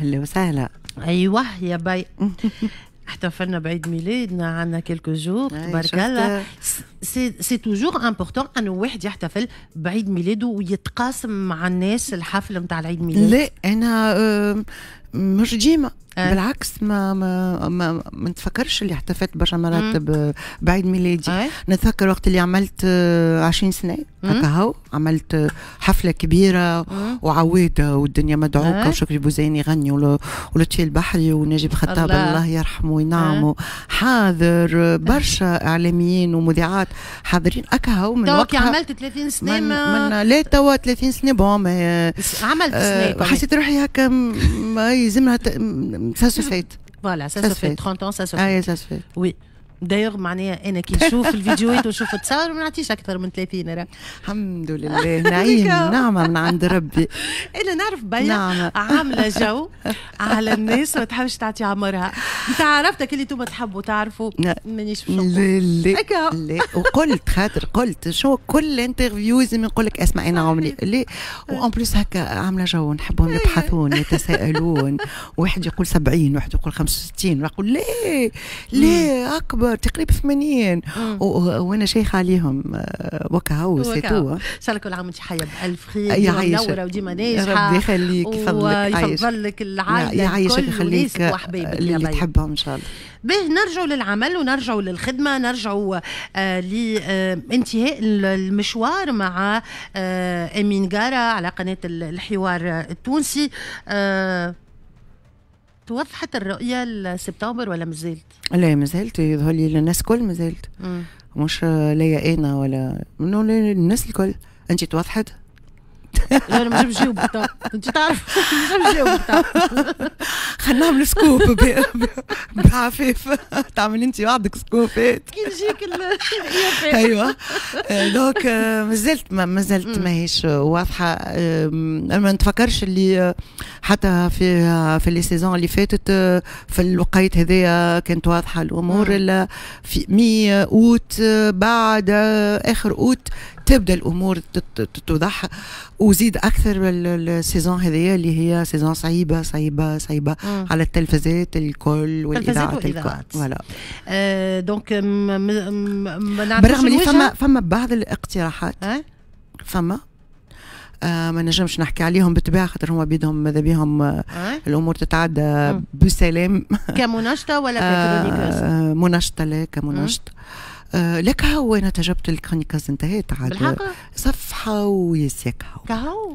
اهلا وسهلا ايوه يا باي احتفلنا بعيد ميلادنا عندنا كيلكو جور تبارك الله سي توجور امبورتون ان واحد يحتفل بعيد ميلاده ويتقاسم مع الناس الحفل نتاع العيد ميلاد لا انا مش ديما أه. بالعكس ما ما ما, ما نتفكرش اللي احتفلت برشا مرات آه، بعيد ميلادي أه. نتذكر وقت اللي عملت 20 آه، سنه هكا هو عملت آه، حفله كبيره وعويده والدنيا مدعوكه أه. وشكري بوزين يغني ولطفي البحري ونجيب خطاب الله, الله يرحمه وينعمه حاضر برشا اعلاميين ومذيعات حاضرين هكا هو من وقت عملت 30 سنه من, من لا توا 30 سنه بون عملت سنه حسيت روحي هكا Euh, ça se Voilà, ça, fait. 30 ans, ça se fait. Ah oui. دايوغ معناها انا كي نشوف الفيديوهات ونشوف التصاور ما نعطيش اكثر من 30 راه الحمد لله نعيم نعمه من عند ربي انا نعرف بيا عامله جو على الناس ما تحبش تعطي عمرها انت عرفتك اللي انتم تحبوا تعرفوا مانيش لا لا لا وقلت خاطر قلت شو كل انترفيو لازم يقول لك اسمع انا عمري لا وان بليس هكا عامله جو نحبهم إيه. يبحثون يتساءلون واحد يقول 70 واحد يقول 65 واحد يقول لا لا اكبر كبار تقريبا 80 وانا شيخه عليهم آه، وكا هو سي تو ان شاء الله كل عام وانت حيه بالف خير منوره وديما ناجحه ربي يخليك يفضلك يفضلك العائله يعيشك يخليك اللي تحبهم ان شاء الله باهي نرجعوا للعمل ونرجعوا للخدمه نرجعوا آه لانتهاء آه، المشوار مع آه امين جارة على قناه الحوار التونسي آه توضحت الرؤيه لسبتمبر ولا مازالت؟ لا مازالت يظهر لي للناس الكل مازالت مش ليا انا ولا منو الناس الكل انت توضحت لا ما نجمش نجاوب انت تعرف ما نجمش نجاوب خلينا نعمل سكوب بعفيف تعمل انت وحدك سكوبات كي نجيك ايوه دونك مازلت مازلت ماهيش واضحه ما نتفكرش اللي حتى في في لي سيزون اللي فاتت في الوقيت هذايا كانت واضحه الامور في مي اوت بعد اخر اوت تبدا الامور تتضح وزيد اكثر السيزون هذيا اللي هي سيزون صعيبه صعيبه صعيبه مم. على التلفزيونات الكل والاذاعات الكل فوالا آه، دونك بالرغم اللي فما فما بعض الاقتراحات أه؟ فما آه ما نجمش نحكي عليهم بالطبيعه خاطر هما بيدهم ماذا بيهم آه الامور تتعدى بسلام كمناشطه ولا آه، كمنشطه لا كمناشطه آه لك هو انا تجربت الكرونيكاز انتهيت عاد صفحه ويسيك هو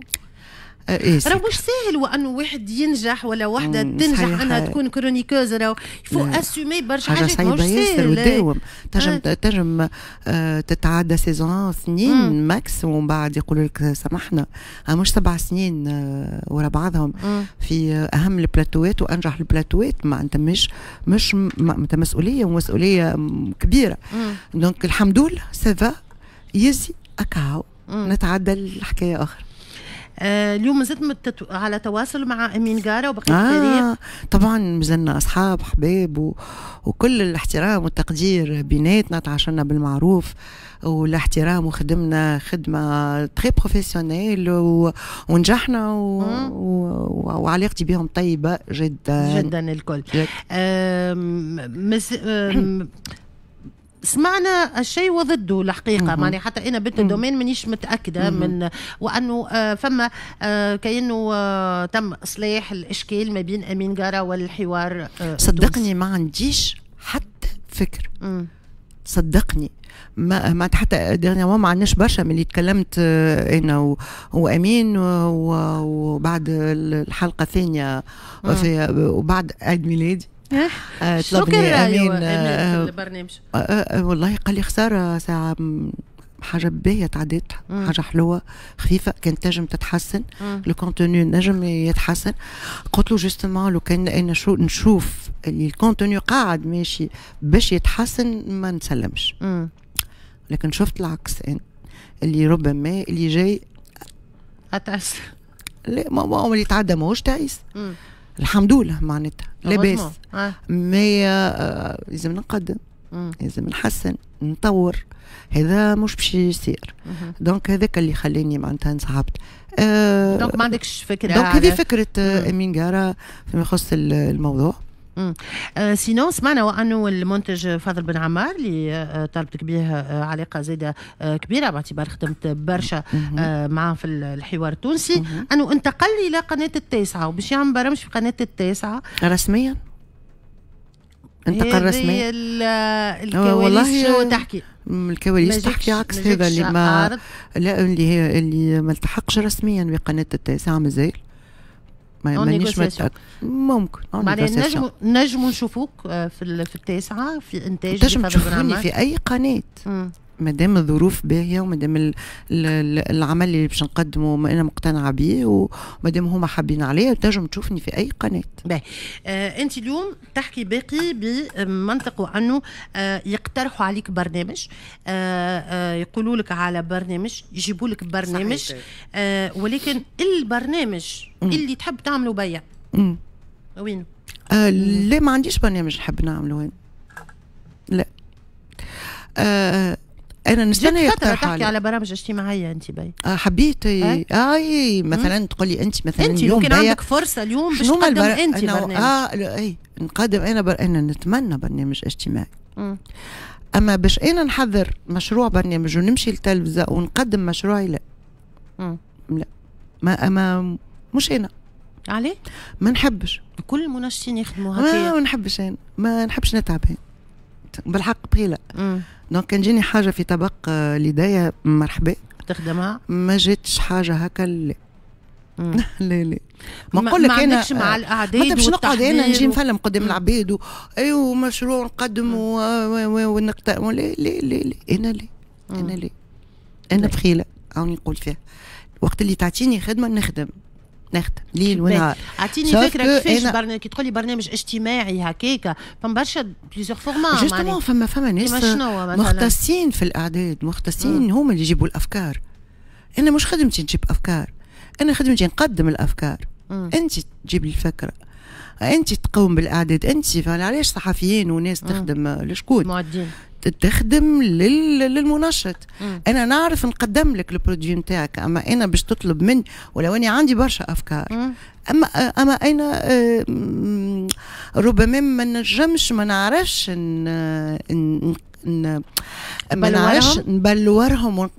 إيه، راه مش ساهل وانه واحد ينجح ولا وحده تنجح انها تكون كرونيكوز راه يفو اسومي برشا حاجات صعيبه ياسر وداوم تنجم آه. تنجم آه، تتعدى سيزون سنين ماكس ومن بعد يقولوا لك سامحنا آه، مش سبع سنين ورا بعضهم في اهم البلاتوات وانجح البلاتوات معناتها مش مش انت مسؤوليه ومسؤوليه كبيره دونك الحمد لله سافا يزي اكاو نتعدى الحكايه اخرى آه، اليوم زدت متتو... على تواصل مع امين جاره وبقيه آه طبعا مازلنا اصحاب حباب و... وكل الاحترام والتقدير بيناتنا تعاشرنا بالمعروف والاحترام وخدمنا خدمه تري بروفيسيونيل و... ونجحنا و... و... وعلاقتي بهم طيبه جدا جدا الكل جد. آم... مز... آم... سمعنا الشيء وضده الحقيقه معني حتى انا بنت الدومين مانيش متاكده من وانه آه، فما آه، كانه آه، تم اصلاح الاشكال ما بين امين جارا والحوار صدقني ما عنديش حتى فكر صدقني ما ما حتى ما عندناش برشا ملي تكلمت انا وامين وبعد الحلقه الثانيه وبعد عيد ميلادي شو كان امين البرنامج؟ والله قال لي خساره ساعه حاجه باهيه تعديت حاجه حلوه خفيفه كانت تنجم تتحسن لو كونتوني نجم يتحسن قلت له جوستومون لو كان انا شو نشوف الكونتوني قاعد ماشي باش يتحسن ما نسلمش مم. لكن شفت العكس أنا. اللي ربما اللي جاي اتعس لا ما هو اللي تعدى ماهوش تعيس الحمد لله معناتها لاباس آه. مي آه، لازم نقدم لازم نحسن نطور هذا مش باش يصير دونك هذاك اللي خلاني معناتها انسحبت آه، دونك ما عندكش فكره دونك هذه فكره امين جارا فيما يخص الموضوع آه، سينون سمعنا وانه المنتج فاضل بن عمار اللي آه، طالبتك به آه، علاقه زاده كبيره باعتبار خدمت برشا معاه في الحوار التونسي انه انتقل الى قناه التاسعه وباش يعمل برامج في قناه التاسعه رسميا انتقل رسميا الكواليس شو تحكي الكواليس تحكي عكس هذا اللي ما لا اللي هي اللي ما التحقش رسميا بقناه التاسعه مازال مانيش متاكد ممكن معناها نجموا نجم نشوفوك آه، في في التاسعه في انتاج تنجم تشوفوني في اي قناه مم. مادام الظروف باهيه ومادام العمل اللي باش نقدمه انا مقتنعه به ومادام هما حابين عليا تنجم تشوفني في اي قناه. باهي آه انت اليوم تحكي باقي بمنطق وانه آه يقترحوا عليك برنامج آه آه يقولوا لك على برنامج يجيبوا لك برنامج صحيح. آه ولكن البرنامج اللي تحب تعمله بيا وينه؟ آه لا ما عنديش برنامج نحب نعمله وين. لا. آه انا نستنى فتره تحكي على برامج اجتماعيه انت بي آه حبيت اي آه مثلا تقول لي انت مثلا انت يمكن ممكن عندك فرصه اليوم باش تقدم البر... انت أنا برنامج اه اي نقدم انا بر... انا نتمنى برنامج اجتماعي م. اما باش انا نحضر مشروع برنامج ونمشي للتلفزه ونقدم مشروعي لا م. لا ما اما مش انا عليه ما نحبش كل المنشطين يخدموا هكا ما نحبش انا ما نحبش نتعب هنا بالحق بلا دونك كان جيني حاجه في طبق آه، لدايا مرحبا تخدمها ما جاتش حاجه هكا لا لا لا ما نقول لك انا مع آه، الاعداد باش نقعد انا نجي نفلم قدام العباد و... ايوا مشروع نقدم ونقطع و... لا لا لا لا انا لا انا لا انا بخيله هاوني نقول فيها وقت اللي تعطيني خدمه نخدم نخدم ليل ونهار اعطيني فكره كيفاش برنامج كي تقول لي برنامج اجتماعي هكاك فما برشا بليزيور فورما جوستومون فما فما ناس مختصين في الاعداد مختصين هما اللي يجيبوا الافكار انا مش خدمتي نجيب افكار انا خدمتي نقدم الافكار مم. انت تجيب الفكره انت تقوم بالاعداد انت علاش صحفيين وناس تخدم آه، لشكون تخدم لل... للمنشط مم. انا نعرف نقدم لك البرودوي نتاعك اما انا باش تطلب مني ولو اني عندي برشا افكار مم. اما اما انا آه، ربما ما نجمش ما نعرفش ان, إن ما نعرفش نبلورهم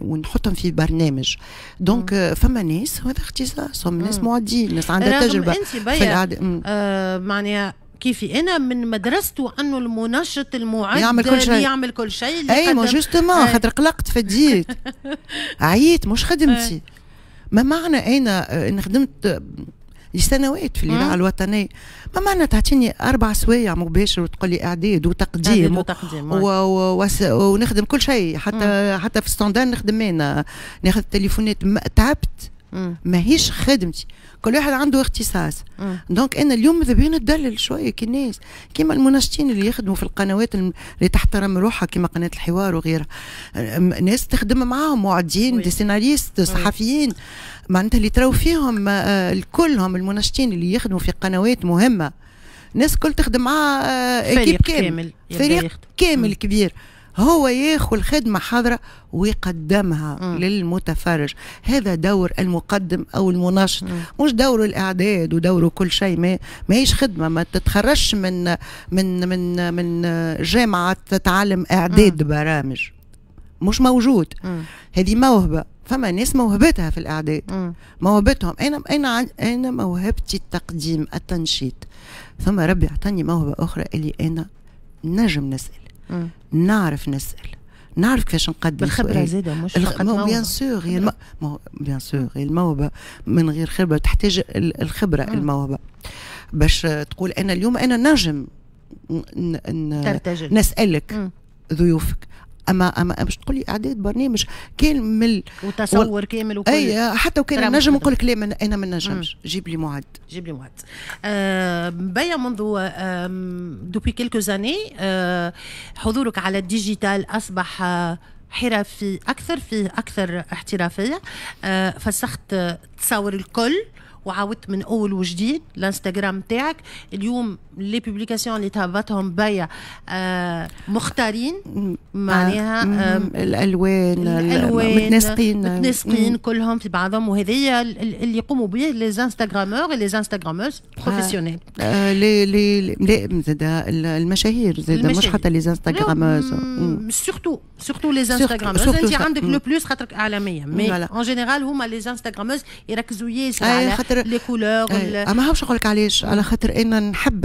ونحطهم في برنامج دونك euh, فما ناس هذا اختصاص فما ناس معدين ناس عندها تجربه انت بيا في آه معناها كيفي انا من مدرسته انه المنشط المعد يعمل كل شيء يعمل كل شيء اي مو جوستومون خاطر قلقت فديت عييت مش خدمتي ما معنى انا آه، ان خدمت آه، لسنوات في الاذاعه الوطنيه ما معنى تعطيني اربع سوايع مباشر وتقول لي اعداد وتقديم, وتقديم و... و... و... ونخدم كل شيء حتى مم. حتى في ستاندار نخدم انا ناخذ التليفونات تعبت ماهيش خدمتي كل واحد عنده اختصاص دونك انا اليوم ماذا بينا ندلل شويه كي الناس كيما المنشطين اللي يخدموا في القنوات اللي تحترم روحها كيما قناه الحوار وغيرها ناس تخدم معاهم معدين دي سيناريست صحفيين معناتها اللي تراو فيهم آه، آه، كلهم المنشطين اللي يخدموا في قنوات مهمه ناس كل تخدم مع اكيب آه، كامل فريق كامل كبير هو ياخذ الخدمة حاضرة ويقدمها م. للمتفرج هذا دور المقدم أو المناشط م. مش دور الإعداد ودور كل شيء ما ماهيش خدمة ما تتخرجش من من من من جامعة تتعلم إعداد م. برامج مش موجود هذه موهبة فما ناس موهبتها في الاعداد م. موهبتهم انا انا انا موهبتي التقديم التنشيط ثم ربي اعطاني موهبه اخرى اللي انا نجم نسال نعرف نسال نعرف كيفاش نقدم الخبره زاده مش فقط الغ... بيان سور هي بيان سور هي الموهبه من غير خبره تحتاج الخبره مم. الموهبه باش تقول انا اليوم انا نجم ن... ن... نسالك مم. ضيوفك اما اما باش تقول لي اعداد برنامج كامل وتصور و... كامل وكل اي حتى وكان نجم نقول لك لا انا ما نجمش جيب لي معد جيب لي معد آه بيا منذ آه دوبي كيلكو زاني آه حضورك على الديجيتال اصبح آه، حرفي اكثر في اكثر احترافيه آه فسخت آه، تصور الكل وعاودت من اول وجديد الانستغرام تاعك اليوم لي بوبليكاسيون اللي تهبطهم بيا مختارين معناها ah, mm, euh, الالوان الالوان متناسقين متناسقين mm. كلهم في بعضهم وهذه اللي يقوموا به لي انستغرامور لي انستغراموز بروفيسيونيل لي لي لي زاد المشاهير زاد مش حتى لي انستغراموز سورتو سورتو لي انستغراموز انت عندك لو بلوس خاطرك اعلاميه مي اون جينيرال هما لي انستغراموز يركزوا ياسر آه، على لي كولور آه، اما هاوش نقول لك علاش على خاطر انا نحب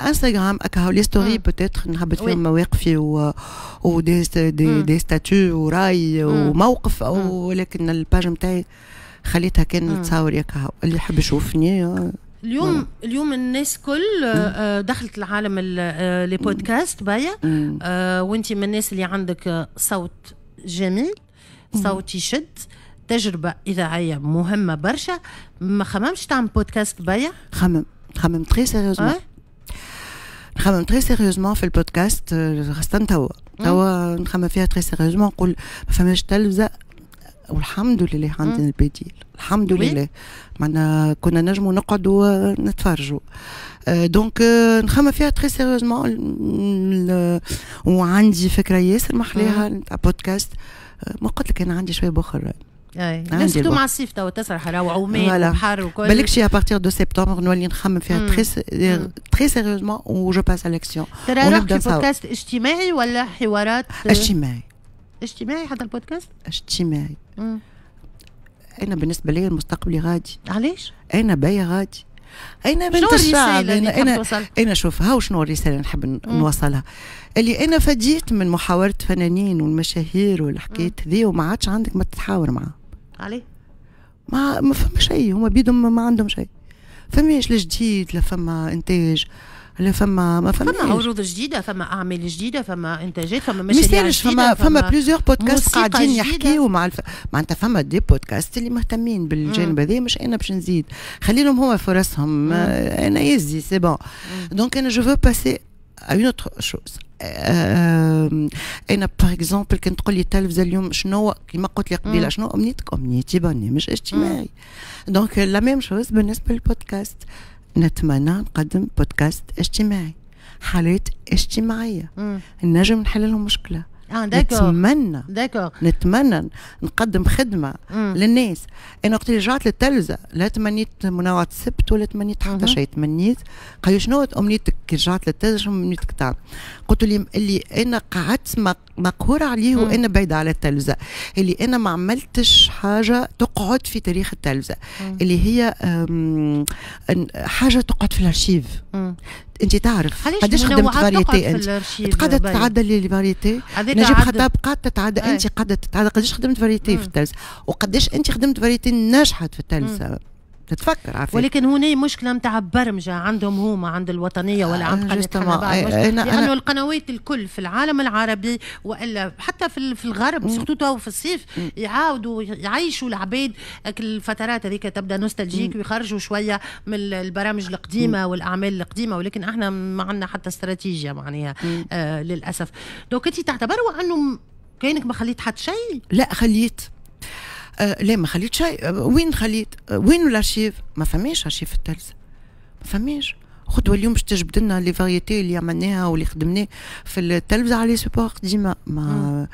انستغرام هكا لي ستوري بوتيتر نهبط فيهم مواقفي و... ودي دي, دي ستاتيو وراي وموقف او ولكن الباج نتاعي خليتها كان تصور ياك اللي يحب يشوفني اليوم مم. اليوم الناس كل mm. آه، دخلت العالم لي بودكاست آه، mm. بايا mm. آه، وانت من الناس اللي عندك صوت جميل صوت يشد تجربة إذاعية مهمة برشا ما خممش تعمل بودكاست بايا خمم خمم تري سيريوزمون نخمم تري سيريوزمون في البودكاست خاصة توا توا نخمم فيها تري سيريوزمون نقول ما فماش تلفزة والحمد لله عندنا البديل الحمد لله معناها كنا نجمو نقعدوا آه، نتفرجوا آه، دونك آه، نخمم فيها تري سيريوزمون وعندي فكره ياسر محليها تاع بودكاست ما قلت لك انا عندي شويه بخر الناس مع الصيف توا تسرح وعمان وبحر وكل بالك شي ابارتيغ دو سبتمبر نولي نخمم فيها تري سيريوزمون وجو باس اليكسيون ترى روحك بودكاست اجتماعي ولا حوارات اجتماعي اجتماعي حتى البودكاست اجتماعي انا بالنسبه لي مستقبلي غادي علاش انا بايا غادي انا بنت الشعب انا انا, أنا شوف هاو شنو الرساله اللي نحب نوصلها اللي انا فديت من محاوره فنانين والمشاهير والحكايات ذي وما عادش عندك ما تتحاور معاه عليه ما ما فما شيء هما بيدهم ما عندهم شيء فماش لا جديد لا فما انتاج لا فما ما فما فما عروض جديده فما اعمال جديده فما انتاجات فما مشاريع جديده فما فما بليزيور بودكاست قاعدين يحكيوا مع الف... معناتها فما دي بودكاست اللي مهتمين بالجانب هذا مش انا باش نزيد خليهم هما فرصهم انا يزي سي بون دونك انا جو فو باسي à une autre chose انا باغ اكزومبل كنت تقول لي التلفزه اليوم شنو كيما قلت لي قبيله شنو امنيتك امنيتي برنامج اجتماعي دونك لا ميم شوز بالنسبه للبودكاست نتمنى نقدم بودكاست اجتماعي حالات اجتماعيه نجم نحل لهم مشكله اه ah, داكور نتمنى داكور نتمنى نقدم خدمه مم. للناس انا وقت اللي رجعت للتلفزه لا تمنيت مناوعه السبت ولا تمنيت حتى شيء تمنيت قال لي شنو امنيتك كي رجعت للتلفزه شنو امنيتك تعمل قلت لي اللي انا قعدت مقهوره عليه وانا بعيده على التلفزه اللي انا ما عملتش حاجه تقعد في تاريخ التلفزه اللي هي حاجه تقعد في الارشيف انت تعرف قداش خدمت فاريتي انت تقعد تتعدى لي فاريتي نجيب خطاب قعد تتعدى إيه. انت قعدت تتعدى قداش خدمت فاريتي في التلسة وقداش انت خدمت فاريتي ناجحه في التلفزه تتفكر عفوا ولكن هنا إيه مشكله نتاع برمجه عندهم هما عند الوطنيه ولا عند قناه حنا إيه، إيه، لانه القنوات الكل في العالم العربي والا حتى في في الغرب سورتو تو في الصيف يعاودوا يعيشوا العباد الفترات هذيك تبدا نوستالجيك ويخرجوا شويه من البرامج القديمه والاعمال القديمه ولكن احنا ما عندنا حتى استراتيجيه معناها آه للاسف دونك انت تعتبروا انه كانك ما خليت حد شيء لا خليت أه، لا ما خليت شيء أه، وين خليت أه، وين الارشيف ما فماش ارشيف في التلز ما فماش خدوا اليوم باش تجبد لنا لي فاريتي اللي عملناها واللي خدمناه في التلفزه على سبورت ديما ما,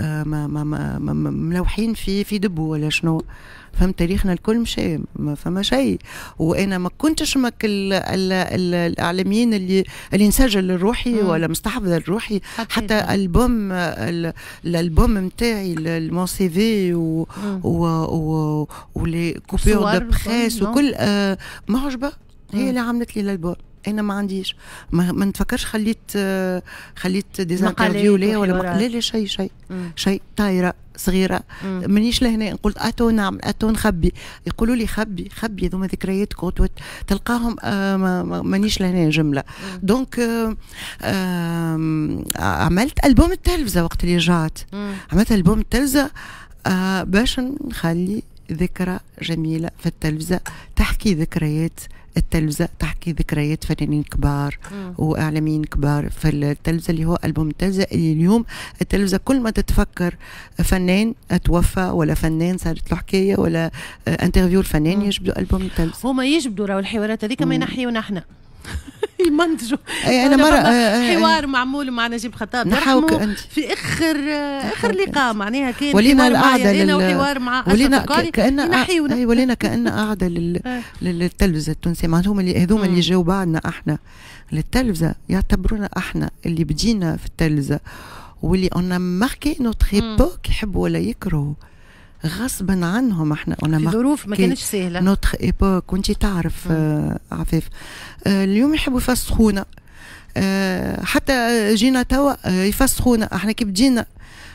ما, ما, ما, ما, ملوحين في في دبو ولا شنو فهم تاريخنا الكل مشى ما فما شيء وانا ما كنتش مك ال الاعلاميين اللي اللي نسجل لروحي ولا مستحفظه لروحي حتى, البوم الالبوم نتاعي المون سي في و ولي كوبور دو بريس وكل آه معجبه هي اللي عملت لي للبور انا ما عنديش ما, ما نتفكرش خليت خليت ديزانترفيو لا ولا مق... لا لا شيء شيء شيء طايره صغيره مانيش لهنا قلت اتو نعمل اتو نخبي يقولوا لي خبي خبي هذوما ذكريات كوت تلقاهم آه مانيش لهنا جمله دونك آه آه عملت البوم التلفزه وقت اللي رجعت عملت البوم التلفزه آه، باش نخلي ذكرى جميله في التلفزه تحكي ذكريات التلفزة تحكي ذكريات فنانين كبار وإعلاميين كبار فالتلفزة اللي هو ألبوم التلفزة اللي اليوم التلفزة كل ما تتفكر فنان توفى ولا فنان صارت له حكاية ولا انترفيو آه، الفنان يجبدوا ألبوم التلفزة هما يجبدوا راهو الحوارات هذيك ما ينحيونا احنا يمنتجوا اي انا مره حوار معمول مع نجيب خطاب نحاوك انت في اخر اخر لقاء معناها كان ولينا القعده وحوار مع ولينا كان آه، اي ولينا كان قاعده آه. للتلفزه التونسيه معناتها هما اللي هذوما اللي جاوا بعدنا احنا للتلفزه يعتبرونا احنا اللي بدينا في التلفزه واللي اون ماركي نوتر ايبوك يحبوا ولا يكرهوا غصبا عنهم احنا انا ما ظروف ما كانتش سهله نوتخ ايبوك وانت تعرف آه عفيف آه اليوم يحبوا يفسخونا آه حتى جينا توا آه، يفسخونا احنا كي بدينا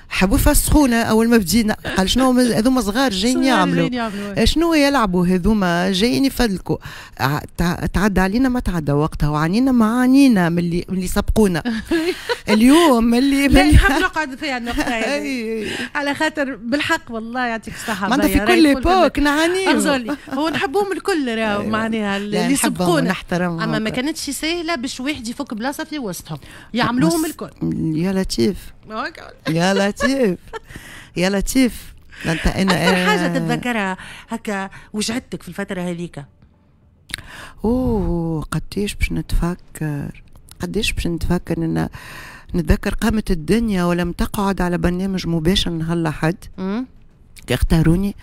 حبوا يفسخونا اول ما بدينا قال شنو هذوما صغار جايين يعملوا إيه. شنو يلعبوا هذوما جايين يفلكوا تعدى علينا ما تعدى وقتها وعانينا ما عانينا من اللي من اللي سبقونا اليوم من اللي من نحب نقعد فيها النقطه على خاطر بالحق والله يعطيك الصحه معناتها في كل بوك نعانيو هو نحبهم الكل راهو أيوة. معناها اللي سبقونا نحترمهم اما ما كانتش سهله باش واحد يفك بلاصه في وسطهم يعملوهم الكل يا لطيف يا لطيف يا لطيف انت انا اكثر حاجه آه. تتذكرها هكا وجعتك في الفتره هذيك اوه قديش باش نتفكر قديش باش نتفكر ان نتذكر قامت الدنيا ولم تقعد على برنامج مباشر نهار الاحد اختاروني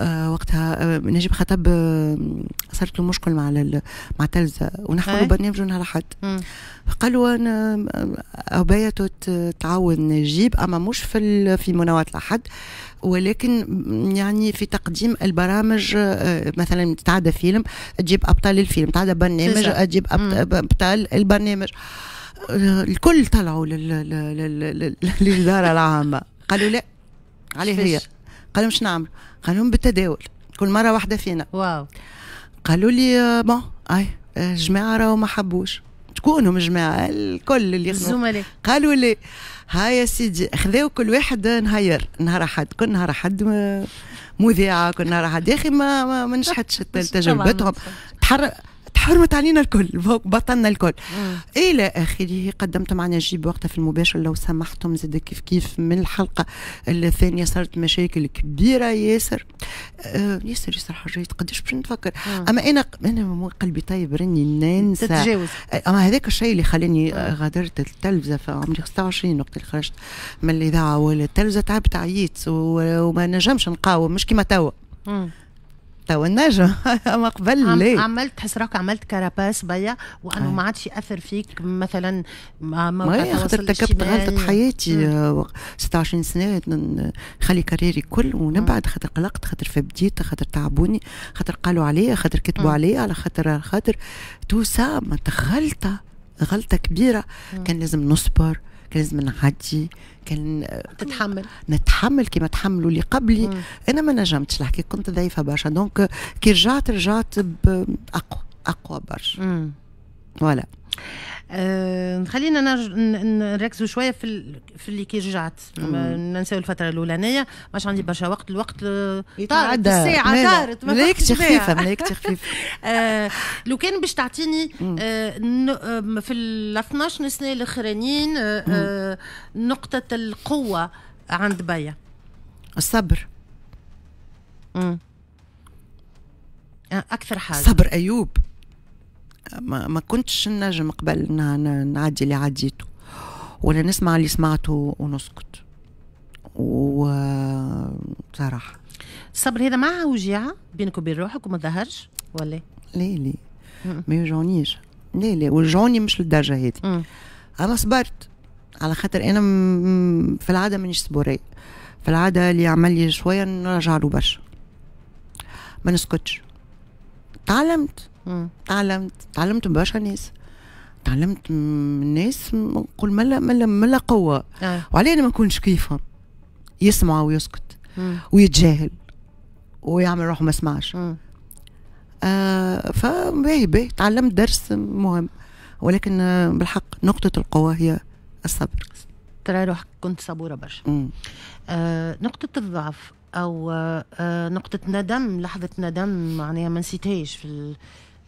آه وقتها آه، نجيب خطاب آه، صارت له مشكل مع مع تلزة ونحضروا إيه. برنامج نهار حد قالوا انا عباية آه، تعاون نجيب اما مش في في مناوات الاحد ولكن يعني في تقديم البرامج مثلا تعدى فيلم تجيب ابطال الفيلم تعدى برنامج تجيب ابطال البرنامج الكل طلعوا للاداره العامه قالوا لا عليه هي قال لهم شنو نعمل قال لهم بالتداول كل مره واحده فينا واو قالوا لي بون اي الجماعه راهو ما حبوش تكونهم الجماعه الكل اللي الزملاء قالوا لي هاي يا سيدي خذاو كل واحد نهير نهار احد كل نهار احد مذيعه كل نهار احد يا اخي ما, ما نجحتش تجربتهم تحر تحرمت علينا الكل بطلنا الكل الى اخره قدمت مع نجيب وقتها في المباشر لو سمحتم زاد كيف كيف من الحلقه الثانيه صارت مشاكل كبيره ياسر آه، ياسر ياسر حاجات قداش باش نتفكر اما انا انا قلبي طيب راني ننسى تتجاوز آه، اما هذاك الشيء اللي خلاني غادرت التلفزه في عمري 26 وقت اللي خرجت من الاذاعه ولا التلفزه تعبت عييت وما نجمش نقاوم مش كيما توا توا النجم قبل ليه عملت تحس راك عملت كراباس بيا وانه آه. ما عادش ياثر فيك مثلا ما ما خاطر تكبت غلطه حياتي 26 آه، سنه نخلي كاريري كل ونبعد خاطر قلقت خاطر فبديت خاطر تعبوني خاطر قالوا عليا خاطر كتبوا عليا على خاطر على خاطر تو سا ما غلطه غلطه كبيره كان لازم نصبر كان لازم نعدي كان آه، تتحمل نتحمل كما تحملوا اللي قبلي مم. انا ما نجمتش الحكايه كنت ضعيفه برشا دونك كي رجعت رجعت اقوى اقوى برشا فوالا آه، خلينا نرج... نركزوا شويه في ال... في اللي كي رجعت ننساو الفتره الاولانيه ماش عندي برشا وقت الوقت طارت الساعه طارت ملايكتي خفيفه ملايكتي خفيفه آه، لو كان باش تعطيني آه، في ال 12 سنه الاخرانيين نقطه القوه عند بيا الصبر اكثر حاجه صبر ايوب ما, ما كنتش نجم قبل نعدي اللي عديته ولا نسمع اللي سمعته ونسكت وصراحة الصبر هذا مع وجيعة بينك وبين روحك وما ظهرش ولا لا لا ما يوجعونيش لا لا وجعوني مش للدرجة هذه أما صبرت على خاطر أنا في العادة مانيش صبورية في العادة اللي يعمل لي شوية نرجع له برشا ما نسكتش تعلمت تعلمت تعلمت من برشا ناس تعلمت من ناس نقول ملا ملا ملا قوة آه. وعلي أنا ما نكونش كيفهم يسمع ويسكت مم. ويتجاهل ويعمل روحه ما سمعش آه فباهي باهي تعلمت درس مهم ولكن بالحق نقطة القوة هي الصبر ترى روحك كنت صبورة برشا آه نقطة الضعف أو آه،, آه نقطة ندم لحظة ندم معناها ما نسيتهاش في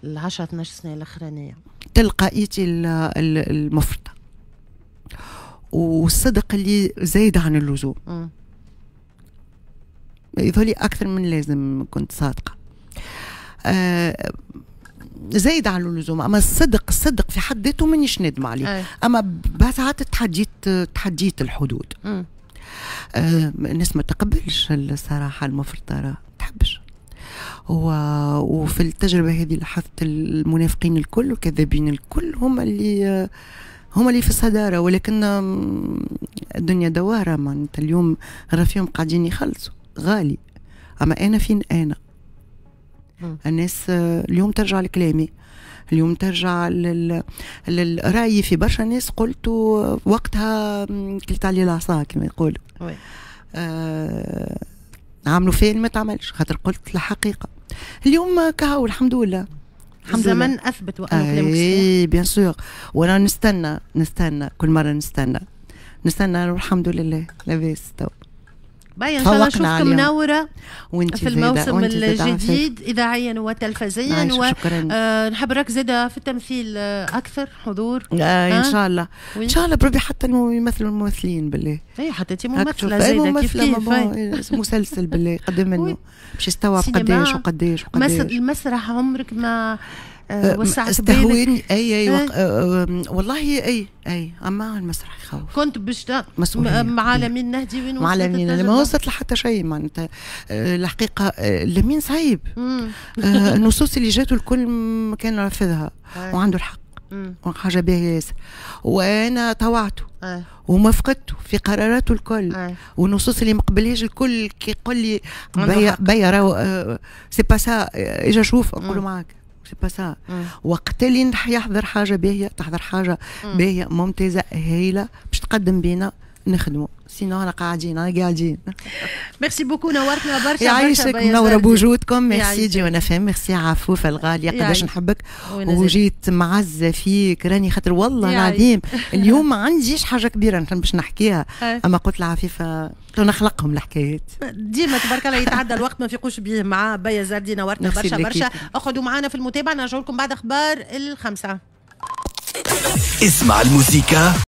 العشر 12 سنه الاخرانيه تلقائيتي المفرطه والصدق اللي زايد عن اللزوم يظهر لي اكثر من لازم كنت صادقه آه، زايد عن اللزوم اما الصدق الصدق في حد ذاته مانيش نادمه عليه أيه. اما ساعات تحديت تحديت الحدود آه، الناس ما تقبلش الصراحه المفرطه ما تحبش وفي التجربة هذه لاحظت المنافقين الكل والكذابين الكل هما اللي هما اللي في الصدارة ولكن الدنيا دوارة معناتها اليوم غرفيهم قاعدين يخلصوا غالي أما أنا فين أنا الناس اليوم ترجع لكلامي اليوم ترجع للرأي في برشا ناس قلت وقتها كلت علي العصا كما يقولوا آه عملوا فين ما تعملش خاطر قلت الحقيقه اليوم كهو الحمد لله الحمد زمن لله. اثبت وانه كلامك اي بيان سور وانا نستنى نستنى كل مره نستنى نستنى الحمد لله لاباس تو باي ان شاء الله نشوفكم منوره في الموسم الجديد اذاعيا وتلفزيا ونحب آه، راك زاده في التمثيل آه، اكثر حضور آه ان شاء الله ان شاء الله بربي حتى يمثلوا الممثلين بالله اي حتى انت ممثله زايده إيه، كيف كيف إيه، مسلسل بالله قدم منه باش يستوعب قداش وقداش وقداش المسرح عمرك ما أه، أه، وسعت استهويني اي اي وق... أه؟ والله اي اي اما المسرح يخوف كنت باش مع لمين نهدي وين مع لمين ما وصلت لحتى شيء معناتها الحقيقه لمين صعيب النصوص اللي جاته الكل كان رافضها وعنده الحق وحاجه باهيه ياسر وانا طوعته وما فقدته في قراراته الكل والنصوص اللي مقبلهاش الكل كي يقول لي بيا بيا راهو سي با سا اجا شوف نقول معاك سي با سا وقت اللي يحضر حاجه باهيه تحضر حاجه mm. باهيه ممتازه هايله باش تقدم بينا نخدموا سينو راه قاعدين راه قاعدين ميرسي بوكو نورتنا برشا يعيشك منوره بوجودكم ميرسي جيوانا فهم ميرسي عفوفه الغاليه قداش نحبك وجيت معزه فيك راني خاطر والله العظيم اليوم ما عنديش حاجه كبيره باش نحكيها اما قلت لعفيفه نخلقهم الحكايات ديما تبارك الله يتعدى الوقت ما فيقوش به مع بيا زردي نورتنا برشا برشا اقعدوا معنا في المتابعه نرجع لكم بعد اخبار الخمسه اسمع الموسيقى